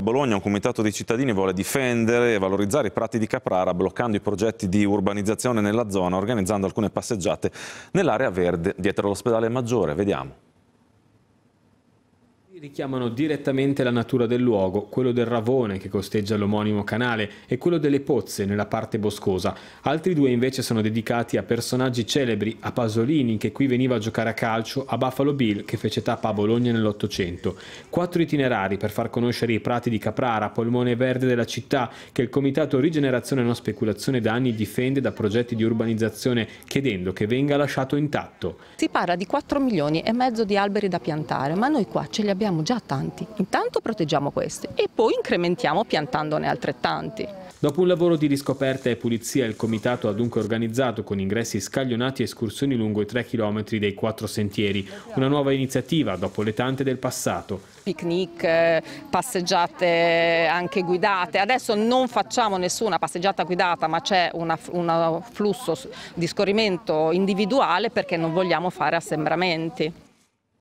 A Bologna un comitato dei cittadini vuole difendere e valorizzare i prati di Caprara bloccando i progetti di urbanizzazione nella zona organizzando alcune passeggiate nell'area verde dietro l'ospedale maggiore. Vediamo richiamano direttamente la natura del luogo, quello del Ravone che costeggia l'omonimo canale e quello delle Pozze nella parte boscosa. Altri due invece sono dedicati a personaggi celebri, a Pasolini che qui veniva a giocare a calcio, a Buffalo Bill che fece tappa a Bologna nell'Ottocento. Quattro itinerari per far conoscere i prati di Caprara, polmone verde della città che il Comitato Rigenerazione e Non Speculazione da anni difende da progetti di urbanizzazione chiedendo che venga lasciato intatto. Si parla di 4 milioni e mezzo di alberi da piantare, ma noi qua ce li abbiamo abbiamo già tanti. Intanto proteggiamo questi e poi incrementiamo piantandone altrettanti. Dopo un lavoro di riscoperta e pulizia, il comitato ha dunque organizzato con ingressi scaglionati escursioni lungo i 3 chilometri dei quattro sentieri, una nuova iniziativa dopo le tante del passato. Picnic, eh, passeggiate anche guidate, adesso non facciamo nessuna passeggiata guidata ma c'è un flusso di scorrimento individuale perché non vogliamo fare assembramenti.